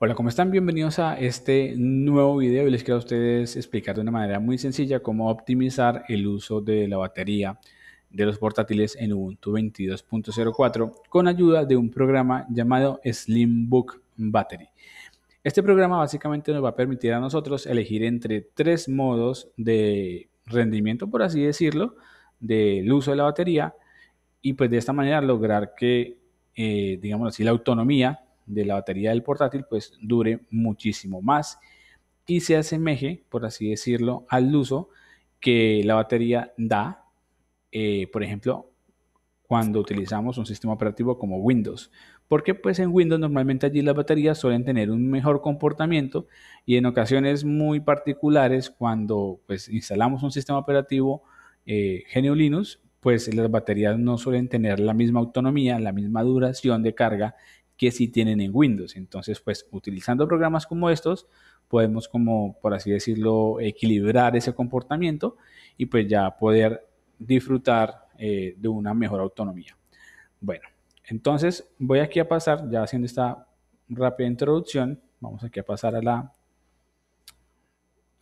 Hola, ¿cómo están? Bienvenidos a este nuevo video y les quiero a ustedes explicar de una manera muy sencilla cómo optimizar el uso de la batería de los portátiles en Ubuntu 22.04 con ayuda de un programa llamado Slimbook Battery. Este programa básicamente nos va a permitir a nosotros elegir entre tres modos de rendimiento, por así decirlo, del uso de la batería y pues de esta manera lograr que, eh, digamos así, la autonomía de la batería del portátil pues dure muchísimo más y se asemeje, por así decirlo, al uso que la batería da, eh, por ejemplo, cuando utilizamos un sistema operativo como Windows. Porque pues en Windows normalmente allí las baterías suelen tener un mejor comportamiento y en ocasiones muy particulares cuando pues instalamos un sistema operativo eh, genio Linux, pues las baterías no suelen tener la misma autonomía, la misma duración de carga que sí tienen en Windows. Entonces, pues utilizando programas como estos, podemos como, por así decirlo, equilibrar ese comportamiento y pues ya poder disfrutar eh, de una mejor autonomía. Bueno, entonces voy aquí a pasar, ya haciendo esta rápida introducción, vamos aquí a pasar a la,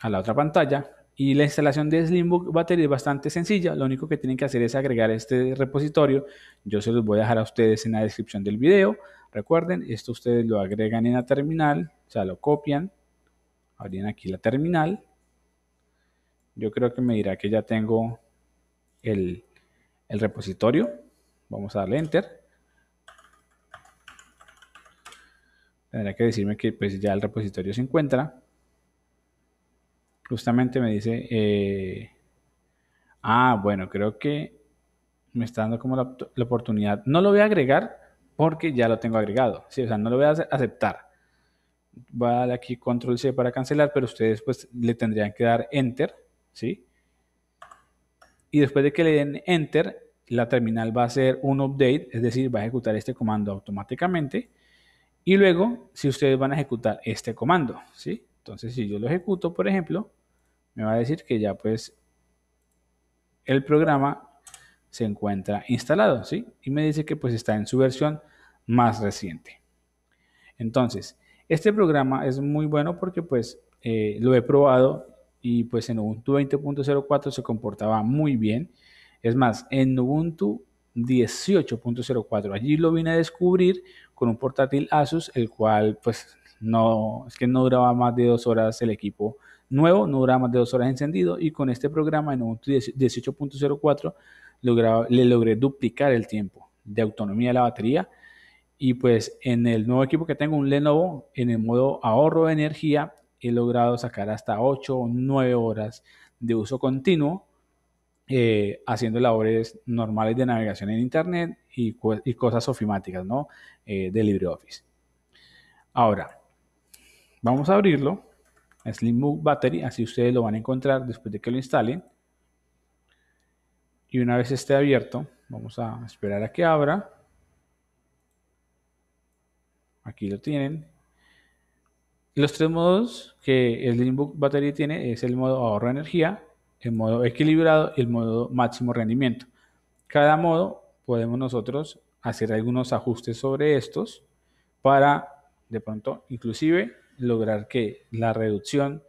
a la otra pantalla. Y la instalación de Slimbook Battery es bastante sencilla, lo único que tienen que hacer es agregar este repositorio. Yo se los voy a dejar a ustedes en la descripción del video Recuerden, esto ustedes lo agregan en la terminal, o sea, lo copian, abren aquí la terminal. Yo creo que me dirá que ya tengo el, repositorio. Vamos a darle Enter. Tendrá que decirme que pues, ya el repositorio se encuentra. Justamente me dice... Eh, ah, bueno, creo que me está dando como la oportunidad. No lo voy a agregar porque ya lo tengo agregado. si O sea, no lo voy a aceptar. Voy a darle aquí control C para cancelar, pero ustedes pues le tendrían que dar enter, ¿sí? Y después de que le den enter, la terminal va a hacer un update, es decir, va a ejecutar este comando automáticamente. Y luego, si ustedes van a ejecutar este comando, ¿sí? Entonces, si yo lo ejecuto, por ejemplo, me va a decir que ya pues el programa se encuentra instalado, ¿sí? Y me dice que pues está en su versión más reciente. Entonces, este programa es muy bueno porque pues eh, lo he probado y pues en Ubuntu 20.04 se comportaba muy bien. Es más, en Ubuntu 18.04 allí lo vine a descubrir con un portátil Asus, el cual pues no, es que no duraba más de dos horas el equipo nuevo, no duraba más de dos horas encendido y con este programa en Ubuntu 18.04 le logré duplicar el tiempo de autonomía de la batería. Y pues en el nuevo equipo que tengo, un Lenovo, en el modo ahorro de energía, he logrado sacar hasta 8 o 9 horas de uso continuo eh, haciendo labores normales de navegación en Internet y, cosas ofimáticas, ¿no? Eh, de LibreOffice. Ahora, vamos a abrirlo. Slimbook Battery, así ustedes lo van a encontrar después de que lo instalen. Y una vez esté abierto, vamos a esperar a que abra. Aquí lo tienen. Los tres modos que el Linbook Battery tiene es el modo ahorro de energía, el modo equilibrado y el modo máximo rendimiento. Cada modo podemos nosotros hacer algunos ajustes sobre estos para de pronto inclusive lograr que la reducción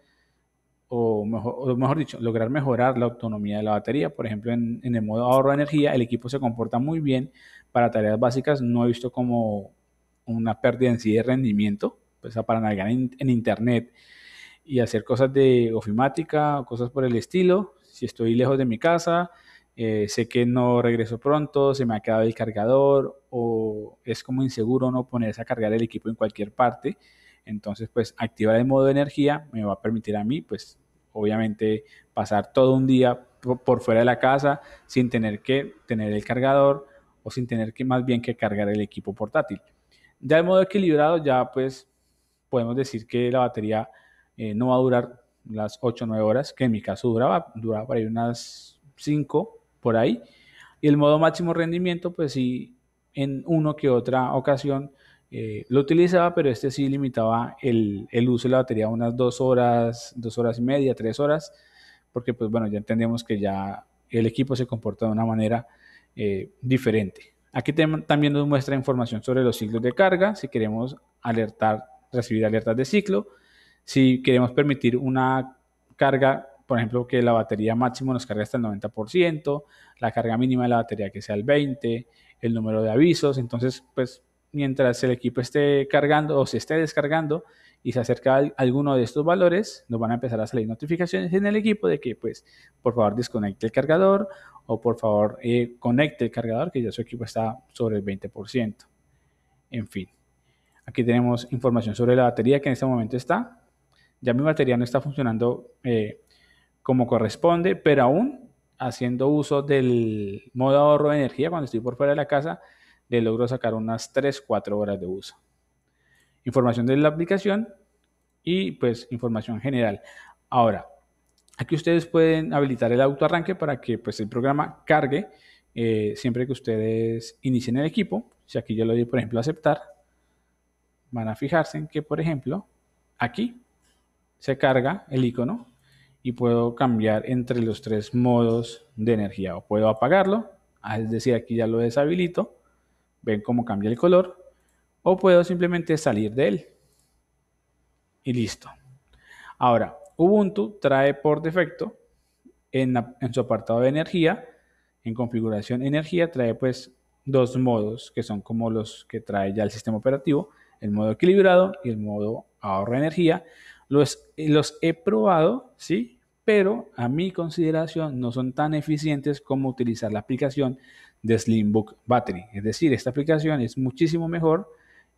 o mejor, dicho, lograr mejorar la autonomía de la batería. Por ejemplo, en, el modo ahorro de energía, el equipo se comporta muy bien para tareas básicas. No he visto como una pérdida en sí de rendimiento, pues para navegar en, internet y hacer cosas de ofimática o cosas por el estilo. Si estoy lejos de mi casa, eh, sé que no regreso pronto, se me ha quedado el cargador o es como inseguro no ponerse a cargar el equipo en cualquier parte. Entonces, pues activar el modo de energía me va a permitir a mí, pues obviamente pasar todo un día por fuera de la casa sin tener que tener el cargador o sin tener que más bien que cargar el equipo portátil. Ya de modo equilibrado, ya pues podemos decir que la batería eh, no va a durar las 8 o 9 horas, que en mi caso duraba, duraba por ahí unas 5 por ahí. Y el modo máximo rendimiento, pues sí, en uno que otra ocasión eh, lo utilizaba, pero este sí limitaba el, uso de la batería a unas dos horas, dos horas y media, tres horas, porque pues bueno, ya entendemos que ya el equipo se comporta de una manera eh, diferente. Aquí también nos muestra información sobre los ciclos de carga, si queremos alertar, recibir alertas de ciclo, si queremos permitir una carga, por ejemplo, que la batería máximo nos cargue hasta el 90%, la carga mínima de la batería que sea el 20%, el número de avisos, entonces pues mientras el equipo esté cargando o se esté descargando y se acerca alguno de estos valores, nos van a empezar a salir notificaciones en el equipo de que, pues, por favor desconecte el cargador o por favor eh, conecte el cargador, que ya su equipo está sobre el 20%. En fin, aquí tenemos información sobre la batería que en este momento está. Ya mi batería no está funcionando eh, como corresponde, pero aún haciendo uso del modo ahorro de energía cuando estoy por fuera de la casa, le logro sacar unas 3-4 horas de uso. Información de la aplicación y pues información general. Ahora, aquí ustedes pueden habilitar el autoarranque para que pues el programa cargue eh, siempre que ustedes inicien el equipo. Si aquí yo le doy por ejemplo aceptar, van a fijarse en que por ejemplo aquí se carga el icono y puedo cambiar entre los tres modos de energía o puedo apagarlo, es decir, aquí ya lo deshabilito ven cómo cambia el color, o puedo simplemente salir de él. Y listo. Ahora, Ubuntu trae por defecto en, su apartado de energía, en configuración energía, trae pues dos modos que son como los que trae ya el sistema operativo, el modo equilibrado y el modo ahorro energía. Los, los he probado, ¿sí? Pero a mi consideración no son tan eficientes como utilizar la aplicación de Slimbook Battery. Es decir, esta aplicación es muchísimo mejor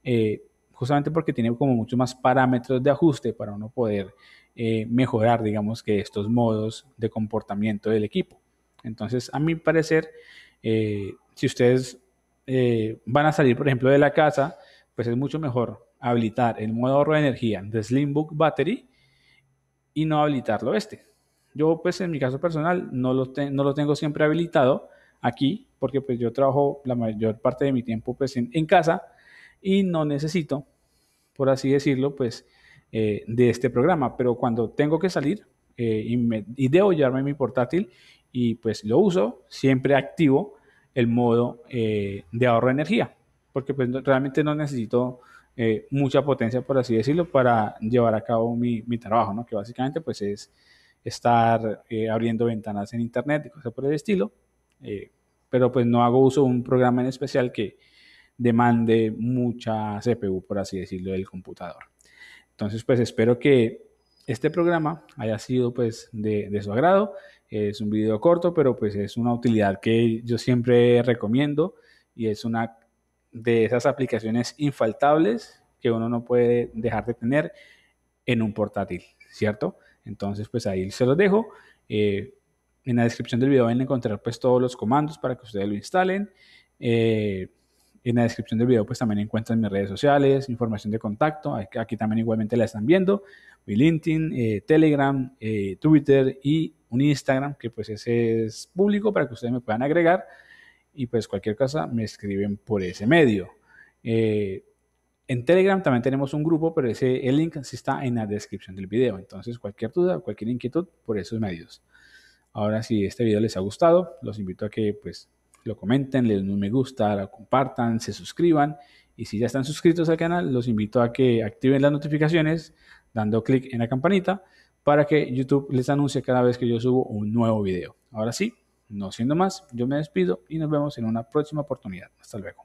eh, justamente porque tiene como muchos más parámetros de ajuste para uno poder eh, mejorar, digamos, que estos modos de comportamiento del equipo. Entonces, a mi parecer, eh, si ustedes van a salir, por ejemplo, de la casa, pues es mucho mejor habilitar el modo ahorro de energía de Slimbook Battery y no habilitarlo este. Yo, pues en mi caso personal, no lo, no lo tengo siempre habilitado aquí, porque pues yo trabajo la mayor parte de mi tiempo pues, en, casa y no necesito, por así decirlo, pues eh, de este programa. Pero cuando tengo que salir eh, y, me, y, debo llevarme mi portátil y pues lo uso, siempre activo el modo eh, de ahorro de energía, porque pues realmente no necesito mucha potencia, por así decirlo, para llevar a cabo mi, trabajo, Que básicamente pues es estar abriendo ventanas en internet y cosas por el estilo eh, pero pues no hago uso de un programa en especial que demande mucha CPU, por así decirlo, del computador. Entonces, pues espero que este programa haya sido pues de, su agrado. Es un video corto, pero pues es una utilidad que yo siempre recomiendo y es una de esas aplicaciones infaltables que uno no puede dejar de tener en un portátil, ¿cierto? Entonces, pues ahí se los dejo. Eh, en la descripción del video van a encontrar pues todos los comandos para que ustedes lo instalen. Eh, en la descripción del video pues también encuentran mis redes sociales, información de contacto. Aquí, también igualmente la están viendo. Mi LinkedIn, eh, Telegram, eh, Twitter y un Instagram que pues ese es público para que ustedes me puedan agregar. Y pues cualquier cosa me escriben por ese medio. En Telegram también tenemos un grupo, pero ese, el link sí está en la descripción del video. Entonces, cualquier duda, cualquier inquietud, por esos medios. Ahora, si este video les ha gustado, los invito a que pues lo comenten, le den un me gusta, lo compartan, se suscriban. Y si ya están suscritos al canal, los invito a que activen las notificaciones dando clic en la campanita para que YouTube les anuncie cada vez que yo subo un nuevo video. Ahora sí, no siendo más, yo me despido y nos vemos en una próxima oportunidad. Hasta luego.